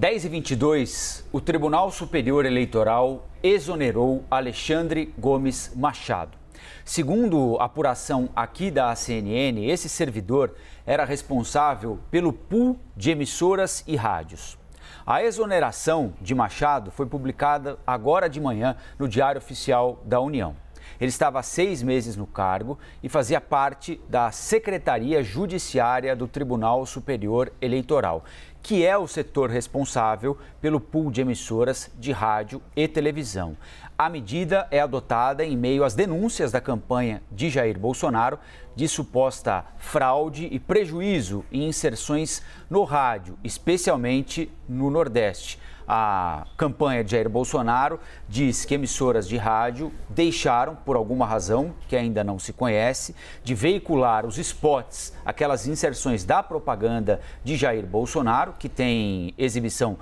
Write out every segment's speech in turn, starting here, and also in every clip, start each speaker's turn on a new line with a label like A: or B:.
A: 10 e 22, o Tribunal Superior Eleitoral exonerou Alexandre Gomes Machado. Segundo apuração aqui da CNN, esse servidor era responsável pelo pool de emissoras e rádios. A exoneração de Machado foi publicada agora de manhã no Diário Oficial da União. Ele estava há seis meses no cargo e fazia parte da Secretaria Judiciária do Tribunal Superior Eleitoral, que é o setor responsável pelo pool de emissoras de rádio e televisão. A medida é adotada em meio às denúncias da campanha de Jair Bolsonaro de suposta fraude e prejuízo em inserções no rádio, especialmente no Nordeste. A campanha de Jair Bolsonaro diz que emissoras de rádio deixaram, por alguma razão que ainda não se conhece, de veicular os spots, aquelas inserções da propaganda de Jair Bolsonaro, que tem exibição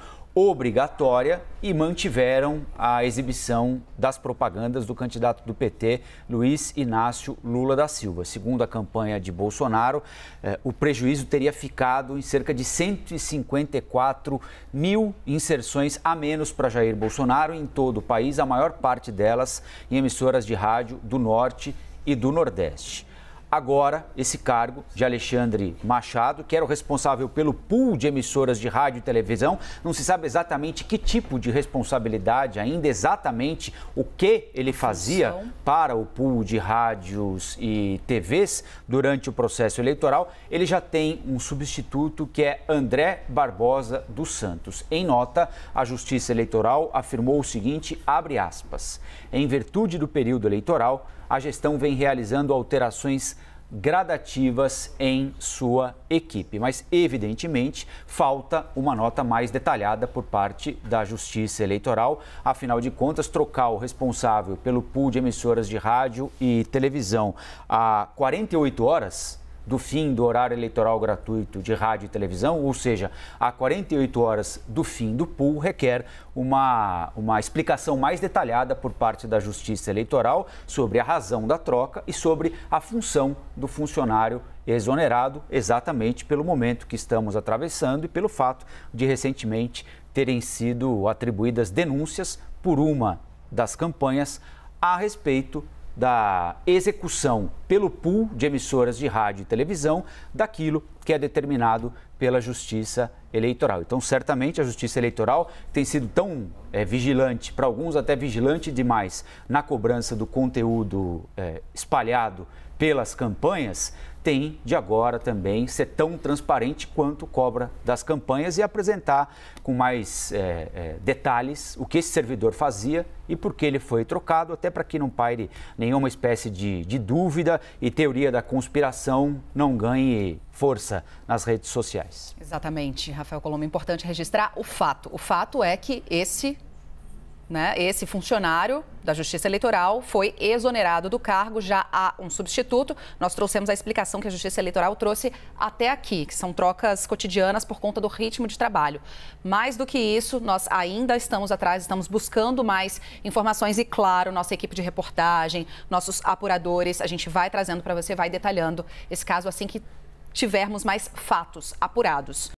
A: obrigatória e mantiveram a exibição das propagandas do candidato do PT, Luiz Inácio Lula da Silva. Segundo a campanha de Bolsonaro, eh, o prejuízo teria ficado em cerca de 154 mil inserções a menos para Jair Bolsonaro em todo o país, a maior parte delas em emissoras de rádio do Norte e do Nordeste. Agora, esse cargo de Alexandre Machado, que era o responsável pelo pool de emissoras de rádio e televisão, não se sabe exatamente que tipo de responsabilidade, ainda exatamente o que ele fazia para o pool de rádios e TVs durante o processo eleitoral. Ele já tem um substituto que é André Barbosa dos Santos. Em nota, a Justiça Eleitoral afirmou o seguinte: abre aspas. Em virtude do período eleitoral, a gestão vem realizando alterações gradativas em sua equipe. Mas, evidentemente, falta uma nota mais detalhada por parte da Justiça Eleitoral. Afinal de contas, trocar o responsável pelo pool de emissoras de rádio e televisão a 48 horas do fim do horário eleitoral gratuito de rádio e televisão, ou seja, a 48 horas do fim do pool, requer uma, uma explicação mais detalhada por parte da Justiça Eleitoral sobre a razão da troca e sobre a função do funcionário exonerado, exatamente pelo momento que estamos atravessando e pelo fato de recentemente terem sido atribuídas denúncias por uma das campanhas a respeito da execução pelo pool de emissoras de rádio e televisão daquilo que é determinado pela Justiça Eleitoral. Então, certamente, a Justiça Eleitoral tem sido tão é, vigilante, para alguns até vigilante demais, na cobrança do conteúdo é, espalhado pelas campanhas, tem de agora também ser tão transparente quanto cobra das campanhas e apresentar com mais é, é, detalhes o que esse servidor fazia e por que ele foi trocado, até para que não paire nenhuma espécie de, de dúvida e teoria da conspiração não ganhe força nas redes sociais sociais.
B: Exatamente, Rafael Colombo. É importante registrar o fato. O fato é que esse né, esse funcionário da Justiça Eleitoral foi exonerado do cargo, já há um substituto. Nós trouxemos a explicação que a Justiça Eleitoral trouxe até aqui, que são trocas cotidianas por conta do ritmo de trabalho. Mais do que isso, nós ainda estamos atrás, estamos buscando mais informações e, claro, nossa equipe de reportagem, nossos apuradores, a gente vai trazendo para você, vai detalhando esse caso assim que tivermos mais fatos apurados.